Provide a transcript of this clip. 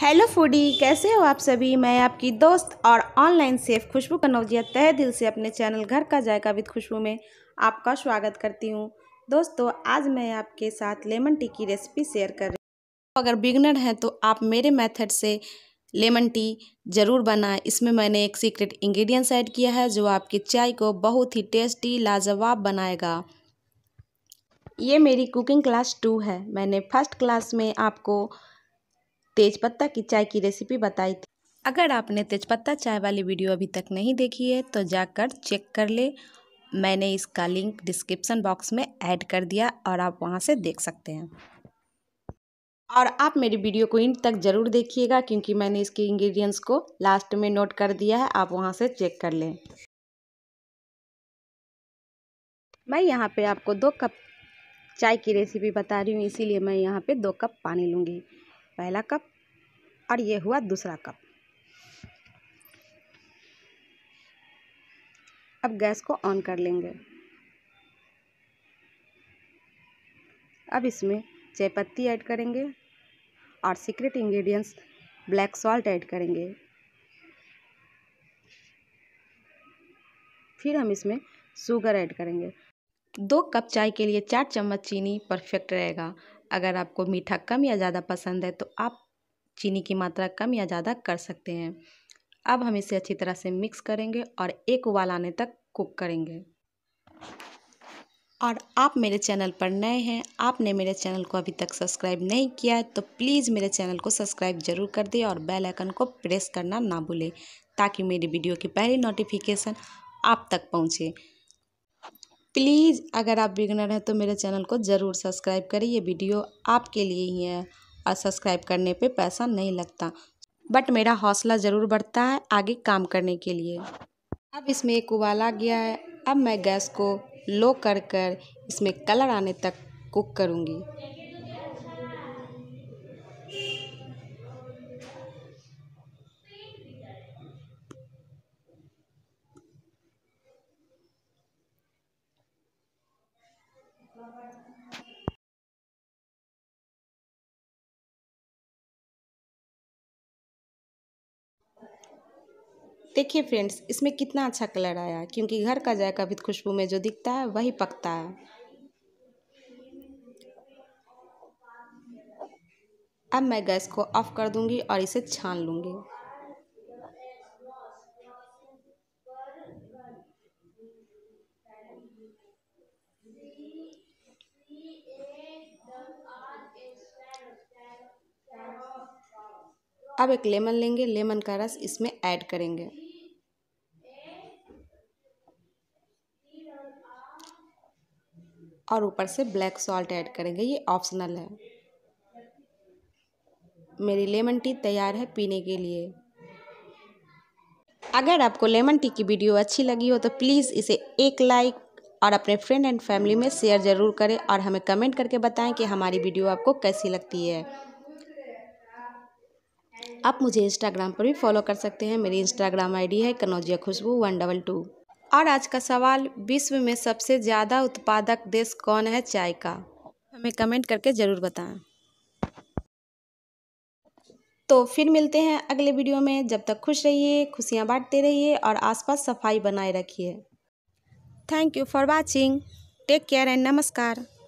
hello foodie कैसे हो आप सभी मैं आपकी दोस्त और ऑनलाइन सेफ खुशबू कनौजिया तह दिल से अपने चैनल घर का जायका विद खुशबू में आपका स्वागत करती हूँ दोस्तों आज मैं आपके साथ लेमन टी की रेसिपी शेयर कर रही हूँ अगर बिगनर हैं तो आप मेरे मेथड से लेमन टी ज़रूर बनाएं इसमें मैंने एक सीक्रेट इंग्रेडिएंट्स ऐड किया है जो आपकी चाय को बहुत ही टेस्टी लाजवाब बनाएगा ये मेरी कुकिंग क्लास टू है मैंने फर्स्ट क्लास में आपको तेज़पत्ता की चाय की रेसिपी बताई थी अगर आपने तेज़पत्ता चाय वाली वीडियो अभी तक नहीं देखी है तो जाकर चेक कर ले मैंने इसका लिंक डिस्क्रिप्शन बॉक्स में ऐड कर दिया और आप वहाँ से देख सकते हैं और आप मेरी वीडियो को इन तक ज़रूर देखिएगा क्योंकि मैंने इसके इंग्रेडिएंट्स को लास्ट में नोट कर दिया है आप वहाँ से चेक कर लें मैं यहाँ पे आपको दो कप चाय की रेसिपी बता रही हूँ इसीलिए मैं यहाँ पे दो कप पानी लूँगी पहला कप और ये हुआ दूसरा कप अब गैस को ऑन कर लेंगे अब इसमें पत्ती ऐड करेंगे और secret ingredients black salt add करेंगे फिर हम इसमें शुगर ऐड करेंगे दो कप चाय के लिए चार चम्मच चीनी परफेक्ट रहेगा अगर आपको मीठा कम या ज़्यादा पसंद है तो आप चीनी की मात्रा कम या ज़्यादा कर सकते हैं अब हम इसे अच्छी तरह से मिक्स करेंगे और एक उबाल आने तक कुक करेंगे और आप मेरे चैनल पर नए हैं आपने मेरे चैनल को अभी तक सब्सक्राइब नहीं किया है तो प्लीज़ मेरे चैनल को सब्सक्राइब जरूर कर दें और बेल आइकन को प्रेस करना ना भूलें ताकि मेरी वीडियो की पहली नोटिफिकेशन आप तक पहुँचे प्लीज़ अगर आप बिगनर हैं तो मेरे चैनल को ज़रूर सब्सक्राइब करें ये वीडियो आपके लिए ही है और सब्सक्राइब करने पे पैसा नहीं लगता बट मेरा हौसला ज़रूर बढ़ता है आगे काम करने के लिए अब इसमें एक उबाल आ गया है अब मैं गैस को लो कर कर इसमें कलर आने तक कुक करूँगी देखिए फ्रेंड्स इसमें कितना अच्छा कलर आया क्योंकि घर का जायका भी खुशबू में जो दिखता है वही पकता है अब मैं गैस को ऑफ़ कर दूंगी और इसे छान लूंगी अब एक लेमन लेंगे लेमन का रस इसमें ऐड करेंगे और ऊपर से ब्लैक सॉल्ट ऐड करेंगे ये ऑप्शनल है मेरी लेमन टी तैयार है पीने के लिए अगर आपको लेमन टी की वीडियो अच्छी लगी हो तो प्लीज़ इसे एक लाइक और अपने फ्रेंड एंड फैमिली में शेयर ज़रूर करें और हमें कमेंट करके बताएं कि हमारी वीडियो आपको कैसी लगती है आप मुझे इंस्टाग्राम पर भी फॉलो कर सकते हैं मेरी इंस्टाग्राम आईडी है Kanaujia Khushbu one double two और आज का सवाल विश्व में सबसे ज़्यादा उत्पादक देश कौन है चाय का हमें कमेंट करके ज़रूर बताएं तो फिर मिलते हैं अगले वीडियो में जब तक खुश रहिए खुशियाँ बांटते रहिए और आसपास सफाई बनाए रखिए thank you for watching take care and नमस्कार